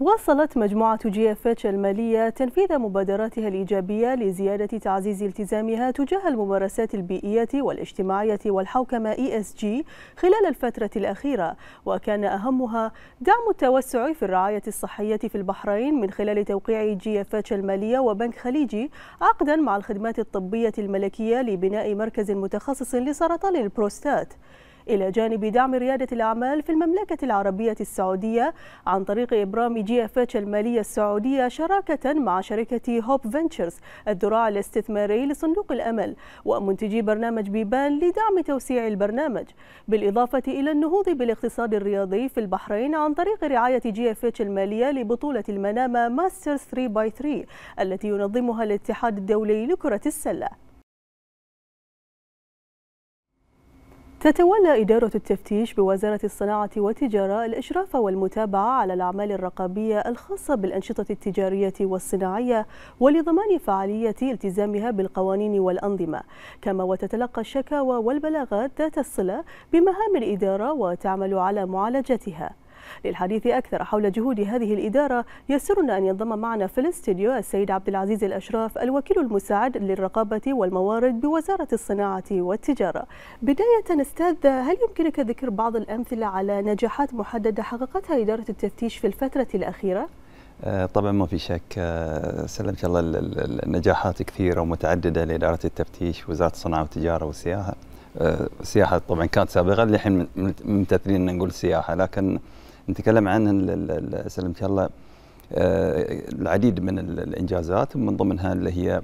واصلت مجموعة جي اف اتش المالية تنفيذ مبادراتها الإيجابية لزيادة تعزيز التزامها تجاه الممارسات البيئية والاجتماعية والحوكمة اي اس جي خلال الفترة الأخيرة وكان أهمها دعم التوسع في الرعاية الصحية في البحرين من خلال توقيع جي اف اتش المالية وبنك خليجي عقدا مع الخدمات الطبية الملكية لبناء مركز متخصص لسرطان البروستات إلى جانب دعم ريادة الأعمال في المملكة العربية السعودية عن طريق إبرام جي اف اتش المالية السعودية شراكة مع شركة هوب فينتشرز الذراع الاستثماري لصندوق الأمل ومنتجي برنامج بيبان لدعم توسيع البرنامج بالإضافة إلى النهوض بالاقتصاد الرياضي في البحرين عن طريق رعاية جي اف اتش المالية لبطولة المنامة ماسترز 3 باي 3 التي ينظمها الاتحاد الدولي لكرة السلة تتولى إدارة التفتيش بوزارة الصناعة والتجارة الإشراف والمتابعة على الأعمال الرقابية الخاصة بالأنشطة التجارية والصناعية ولضمان فعالية التزامها بالقوانين والأنظمة كما وتتلقى الشكاوى والبلاغات ذات الصلة بمهام الإدارة وتعمل على معالجتها للحديث أكثر حول جهود هذه الإدارة يسرنا أن ينضم معنا في الاستديو السيد عبد العزيز الأشراف الوكيل المساعد للرقابة والموارد بوزارة الصناعة والتجارة بداية أستاذ هل يمكنك ذكر بعض الأمثلة على نجاحات محددة حققتها إدارة التفتيش في الفترة الأخيرة؟ آه، طبعا ما في شك آه، سلمت الله النجاحات كثيره ومتعدده لاداره التفتيش وزاره الصناعه والتجاره والسياحه آه، السياحه طبعا كانت سابقا للحين ممتثلين نقول سياحه لكن نتكلم عن سلمك الله العديد من الانجازات ومن ضمنها اللي هي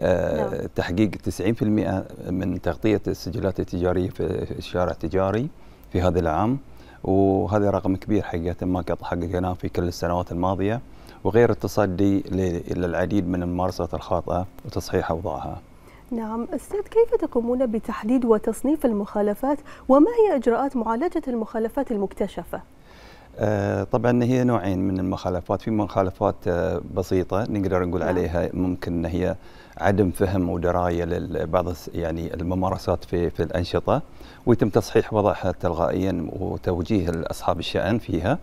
آه، نعم. تحقيق 90% من تغطيه السجلات التجاريه في الشارع التجاري في هذا العام وهذا رقم كبير حقيقه ما قد حققناه في كل السنوات الماضيه وغير التصدي للعديد من الممارسات الخاطئه وتصحيح اوضاعها. نعم أستاذ كيف تقومون بتحديد وتصنيف المخالفات وما هي إجراءات معالجة المخالفات المكتشفة؟ آه، طبعا هي نوعين من المخالفات في مخالفات آه، بسيطه نقدر نقول نعم. عليها ممكن هي عدم فهم ودرايه لبعض يعني الممارسات في في الانشطه ويتم تصحيح وضعها تلقائيا وتوجيه اصحاب الشان فيها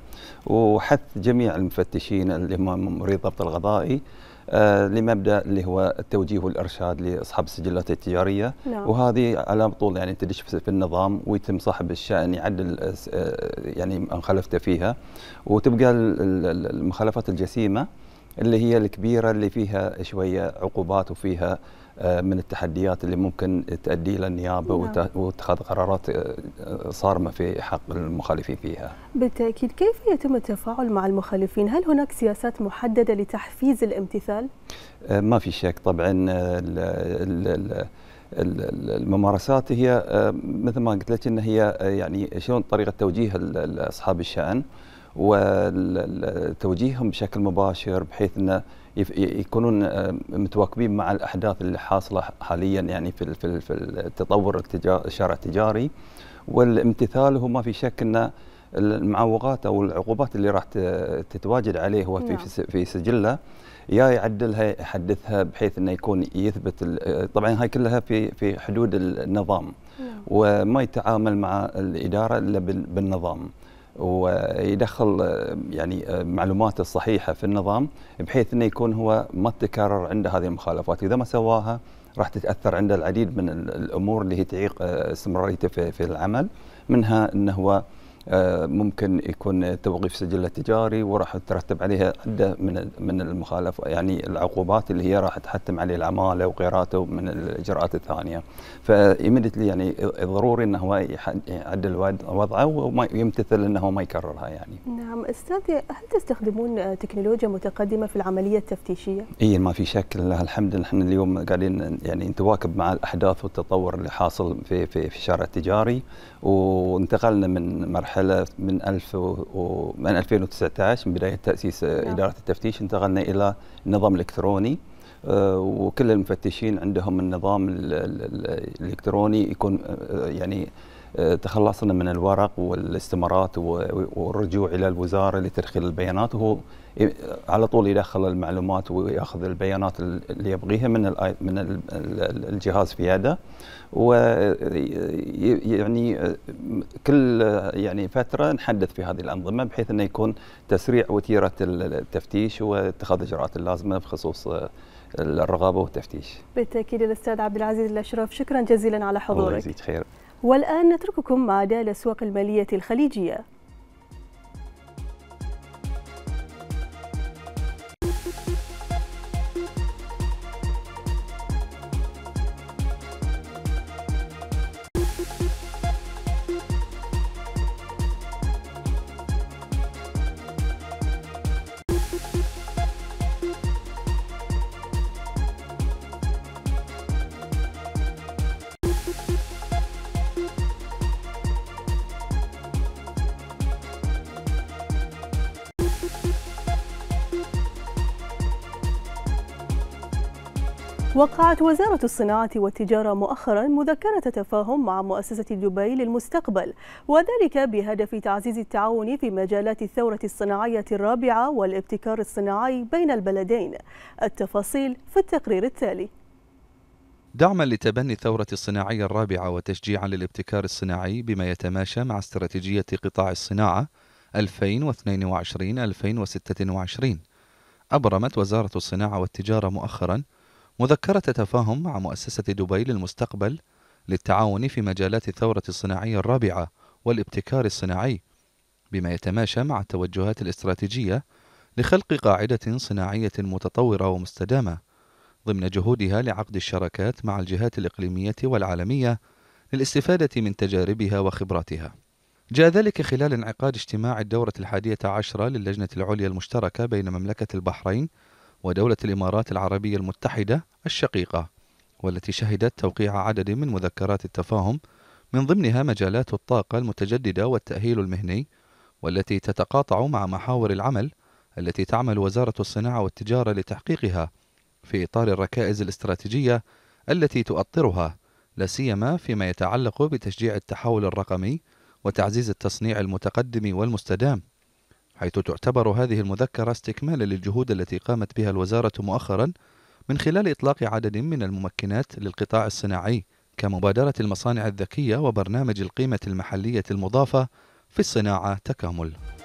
وحث جميع المفتشين اللي هم مريض الضبط الغذائي آه، لمبدا اللي هو التوجيه والارشاد لاصحاب السجلات التجاريه نعم. وهذه على طول يعني تدش في النظام ويتم صاحب الشان يعدل آه، يعني مخالفته فيها وتبقى المخالفات الجسيمه اللي هي الكبيره اللي فيها شويه عقوبات وفيها آه، من التحديات اللي ممكن تؤدي الى النيابه نعم. واتخاذ قرارات آه، صارمه في حق المخالفين فيها. بالتاكيد، كيف يتم التفاعل مع المخالفين؟ هل هناك سياسات محدده لتحفيز الامتثال؟ آه، ما في شك طبعا الممارسات هي مثل ما قلت لك ان هي يعني شلون طريقه توجيه اصحاب الشان وتوجيههم بشكل مباشر بحيث انه يكونون آه، متواكبين مع الاحداث اللي حاصله حاليا يعني في في التطور الشارع التجاري والامتثال هو ما في شك انه المعوقات او العقوبات اللي راح تتواجد عليه هو في نعم. في سجله يا يعدلها يحدثها بحيث انه يكون يثبت طبعا هاي كلها في في حدود النظام نعم. وما يتعامل مع الاداره الا بالنظام ويدخل يعني معلومات الصحيحه في النظام بحيث انه يكون هو ما تتكرر عنده هذه المخالفات اذا ما سواها راح تتاثر عنده العديد من الامور اللي هي تعيق آه، استمراريته في العمل منها انه هو آه، ممكن يكون توقيف سجل تجاري وراح ترتب عليها عده من من المخالف يعني العقوبات اللي هي راح تحتم عليه العماله وغيراته من الاجراءات الثانيه فايميديتلي يعني ضروري انه هو يعدل وضعه وما يمتثل انه ما يكررها يعني. نعم استاذ هل تستخدمون تكنولوجيا متقدمه في العمليه التفتيشيه؟ اي ما في شك لله الحمد احنا اليوم قاعدين يعني نتواكب مع الاحداث والتطور اللي حاصل في في, في الشارع التجاري وانتقلنا من مرحله مرحله من ألف و... من 2019 من بدايه تاسيس نعم. اداره التفتيش انتقلنا الى نظام الكتروني آه، وكل المفتشين عندهم النظام الالكتروني يكون آه، يعني تخلصنا من الورق والاستمارات والرجوع الى الوزاره لتدخيل البيانات وهو على طول يدخل المعلومات وياخذ البيانات اللي يبغيها من من الجهاز في يده ويعني كل يعني فتره نحدث في هذه الانظمه بحيث انه يكون تسريع وتيره التفتيش واتخاذ الاجراءات اللازمه بخصوص الرغابه والتفتيش. بالتاكيد الاستاذ عبد العزيز الاشرف شكرا جزيلا على حضورك. الله يجزيك خير. والآن نترككم مع دال أسواق المالية الخليجية وقعت وزارة الصناعة والتجارة مؤخرا مذكرة تفاهم مع مؤسسة دبي للمستقبل وذلك بهدف تعزيز التعاون في مجالات الثورة الصناعية الرابعة والابتكار الصناعي بين البلدين التفاصيل في التقرير التالي دعما لتبني الثورة الصناعية الرابعة وتشجيعا للابتكار الصناعي بما يتماشى مع استراتيجية قطاع الصناعة 2022-2026 أبرمت وزارة الصناعة والتجارة مؤخراً مذكرة تفاهم مع مؤسسة دبي للمستقبل للتعاون في مجالات الثورة الصناعية الرابعة والابتكار الصناعي بما يتماشى مع التوجهات الاستراتيجية لخلق قاعدة صناعية متطورة ومستدامة ضمن جهودها لعقد الشراكات مع الجهات الإقليمية والعالمية للاستفادة من تجاربها وخبراتها جاء ذلك خلال انعقاد اجتماع الدورة الحادية عشرة للجنة العليا المشتركة بين مملكة البحرين ودولة الإمارات العربية المتحدة الشقيقة والتي شهدت توقيع عدد من مذكرات التفاهم من ضمنها مجالات الطاقة المتجددة والتأهيل المهني والتي تتقاطع مع محاور العمل التي تعمل وزارة الصناعة والتجارة لتحقيقها في إطار الركائز الاستراتيجية التي تؤطرها لا سيما فيما يتعلق بتشجيع التحول الرقمي وتعزيز التصنيع المتقدم والمستدام حيث تعتبر هذه المذكرة استكمالا للجهود التي قامت بها الوزارة مؤخرا من خلال إطلاق عدد من الممكنات للقطاع الصناعي كمبادرة المصانع الذكية وبرنامج القيمة المحلية المضافة في الصناعة تكامل